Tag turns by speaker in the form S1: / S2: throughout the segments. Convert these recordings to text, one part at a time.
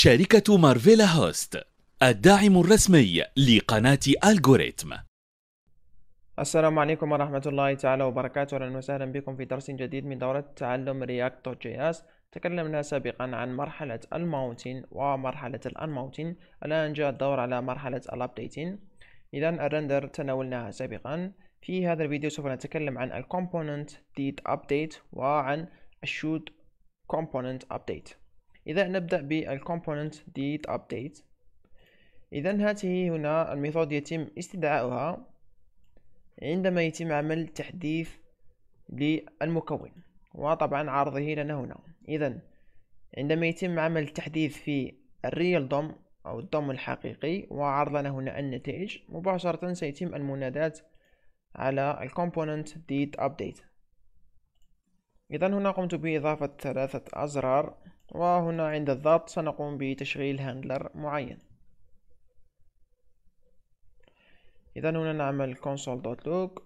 S1: شركة مارفيلا هوست الداعم الرسمي لقناة ألغوريتم السلام عليكم ورحمة الله تعالى وبركاته أهلا وسهلا بكم في درس جديد من دورة تعلم رياكت جي اس تكلمنا سابقا عن مرحلة الماونتين ومرحلة الانماونتين الآن جاء الدور على مرحلة الابديتين إذا الرندر تناولناها سابقا في هذا الفيديو سوف نتكلم عن الكومبوننت ديت ابديت وعن الشوت كومبوننت ابديت إذا نبدأ بالكومبوننت ديت ابديت إذا هذه هنا الميثود يتم استدعاؤها عندما يتم عمل تحديث للمكون وطبعا عرضه لنا هنا إذا عندما يتم عمل التحديث في الريال دوم أو الدوم الحقيقي وعرض لنا هنا النتائج مباشرة سيتم المنادات على الكومبوننت ديت ابديت إذا هنا قمت بإضافة ثلاثة أزرار وهنا عند الضغط سنقوم بتشغيل هاندلر معين إذا هنا نعمل console.log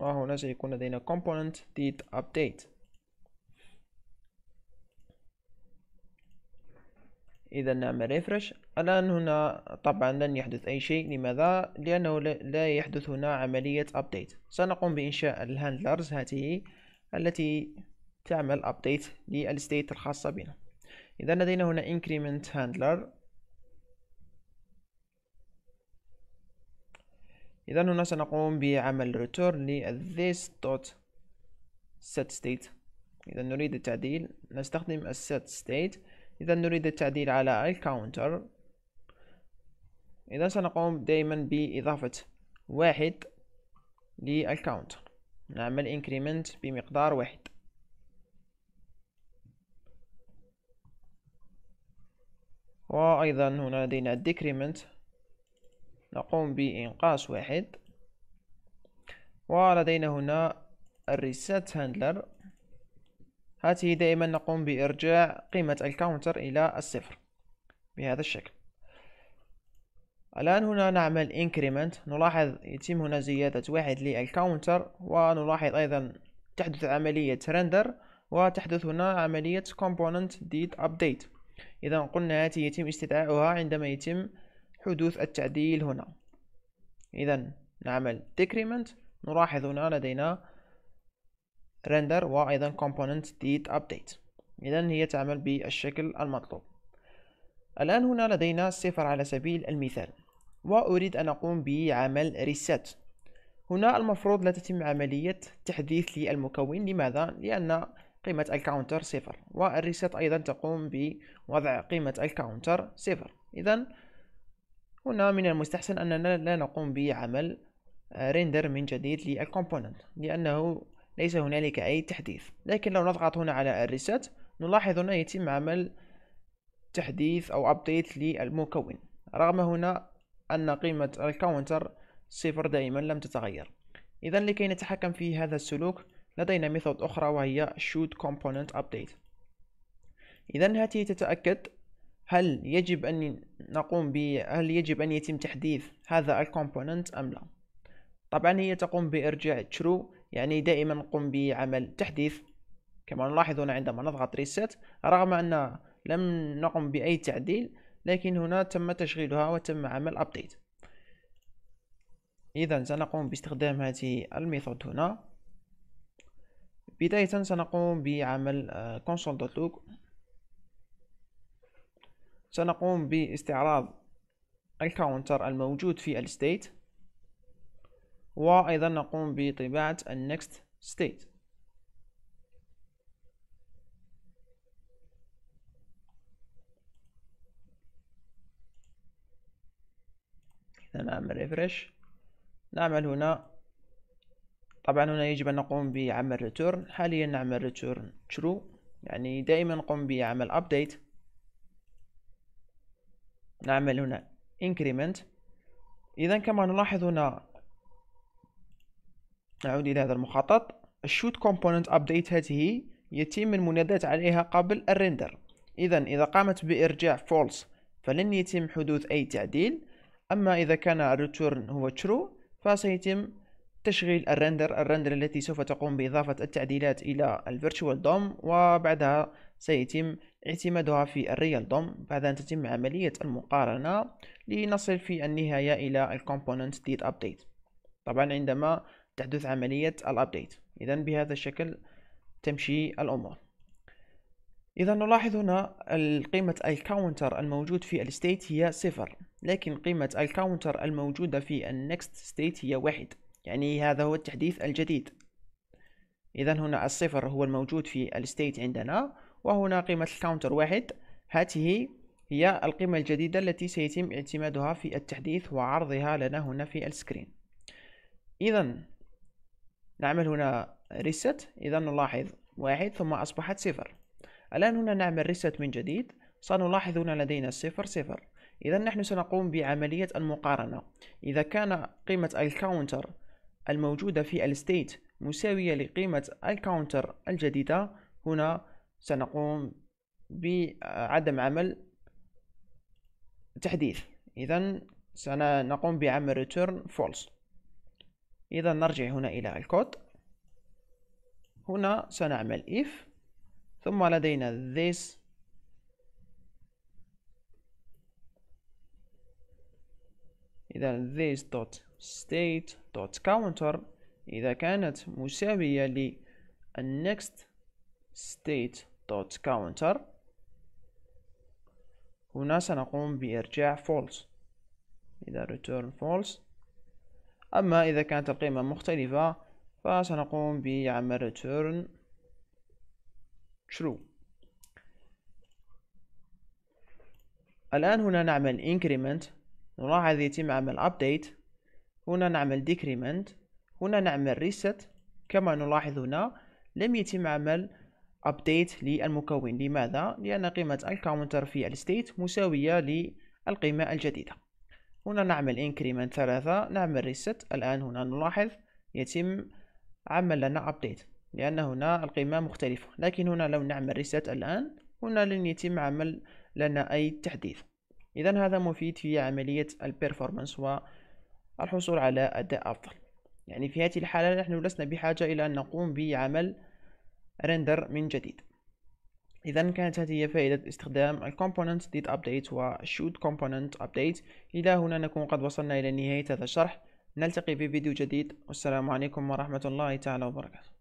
S1: وهنا سيكون لدينا component did update إذا نعمل ريفرش الآن هنا طبعا لن يحدث أي شيء لماذا؟ لأنه لا يحدث هنا عملية update سنقوم بإنشاء الهاندلرز هذه التي تعمل ابديت للستيت الخاصة بنا اذا لدينا هنا increment handler اذا هنا سنقوم بعمل return ل this dot set state اذا نريد التعديل نستخدم الset state اذا نريد التعديل على الكاونتر اذا سنقوم دائما باضافة واحد للكاونتر نعمل increment بمقدار واحد وأيضا هنا لدينا decrement نقوم بإنقاص واحد ولدينا هنا reset هاندلر هذه دائما نقوم بإرجاع قيمة الكاونتر إلى الصفر بهذا الشكل الآن هنا نعمل increment نلاحظ يتم هنا زيادة واحد للكاونتر ونلاحظ أيضا تحدث عملية render وتحدث هنا عملية component did update إذا قلنا هاتي يتم استدعاؤها عندما يتم حدوث التعديل هنا إذا نعمل decrement نلاحظ هنا لدينا render وأيضا component did update إذا هي تعمل بالشكل المطلوب الآن هنا لدينا صفر على سبيل المثال وأريد أن أقوم بعمل reset هنا المفروض لا تتم عملية تحديث للمكون لماذا؟ لأن قيمة الكاونتر صفر والريسيت أيضا تقوم بوضع قيمة الكاونتر صفر إذا هنا من المستحسن أننا لا نقوم بعمل ريندر آه، من جديد للكومبوننت لأنه ليس هنالك أي تحديث لكن لو نضغط هنا على الريست نلاحظ هنا يتم عمل تحديث أو أبديت للمكون رغم هنا أن قيمة الكاونتر صفر دائما لم تتغير إذا لكي نتحكم في هذا السلوك لدينا ميثود أخرى وهي should component update إذا هاتي تتأكد هل يجب أن نقوم ب هل يجب أن يتم تحديث هذا الكومبوننت أم لا طبعا هي تقوم بإرجاع true يعني دائما نقوم بعمل تحديث كما نلاحظ هنا عندما نضغط reset رغم أن لم نقم بأي تعديل لكن هنا تم تشغيلها وتم عمل update إذا سنقوم باستخدام هذه الميثود هنا بداية سنقوم بعمل آه، console.log سنقوم باستعراض الكاونتر الموجود في الستيت وأيضا نقوم بطباعة النكست state نعمل ريفرش نعمل هنا طبعا هنا يجب أن نقوم بعمل ريتورن حاليا نعمل ريتورن ترو يعني دائما نقوم بعمل update نعمل هنا increment إذا كما نلاحظ هنا نعود إلى هذا المخطط الشوت component update هذه يتم المناداة عليها قبل الريندر إذا إذا قامت بإرجاع فولس فلن يتم حدوث أي تعديل أما إذا كان الريتورن هو ترو فسيتم تشغيل الرندر الرندر التي سوف تقوم بإضافة التعديلات إلى الفيرتشوال دوم وبعدها سيتم اعتمادها في الريال دوم بعد أن تتم عملية المقارنة لنصل في النهاية إلى الكومبوننت did update طبعا عندما تحدث عملية الابديت إذا بهذا الشكل تمشي الأمور إذا نلاحظ هنا قيمة الكاونتر الموجود في الستيت هي صفر لكن قيمة الكاونتر الموجودة في النكست ستيت هي واحد يعني هذا هو التحديث الجديد إذا هنا الصفر هو الموجود في الستيت عندنا وهنا قيمة الكاونتر واحد هاته هي القيمة الجديدة التي سيتم اعتمادها في التحديث وعرضها لنا هنا في السكرين إذا نعمل هنا ريست إذا نلاحظ واحد ثم أصبحت صفر الآن هنا نعمل ريست من جديد سنلاحظ هنا لدينا صفر صفر إذا نحن سنقوم بعملية المقارنة إذا كان قيمة الكاونتر الموجودة في الستيت مساوية لقيمة الكاونتر الجديدة هنا سنقوم بعدم عمل تحديث إذا سنقوم بعمل return false إذا نرجع هنا إلى الكود هنا سنعمل if ثم لدينا this إذا this dot state دوت كاونتر إذا كانت مساوية ل next ستيت دوت كاونتر هنا سنقوم بإرجاع false إذا ريتورن false أما إذا كانت القيمة مختلفة فسنقوم بعمل ريتورن true الآن هنا نعمل increment نلاحظ يتم عمل update هنا نعمل decrement هنا نعمل reset كما نلاحظ هنا لم يتم عمل update للمكون لماذا؟ لأن قيمة الكاونتر في الستيت مساوية للقيمة الجديدة هنا نعمل increment ثلاثة نعمل reset الآن هنا نلاحظ يتم عمل لنا update لأن هنا القيمة مختلفة لكن هنا لو نعمل reset الآن هنا لن يتم عمل لنا أي تحديث إذا هذا مفيد في عملية performance و الحصول على أداء أفضل يعني في هذه الحالة نحن لسنا بحاجة إلى أن نقوم بعمل رندر من جديد إذا كانت هذه هي فائدة استخدام ال component did update و should component update إلى هنا نكون قد وصلنا إلى نهاية هذا الشرح نلتقي في فيديو جديد والسلام عليكم ورحمة الله تعالى وبركاته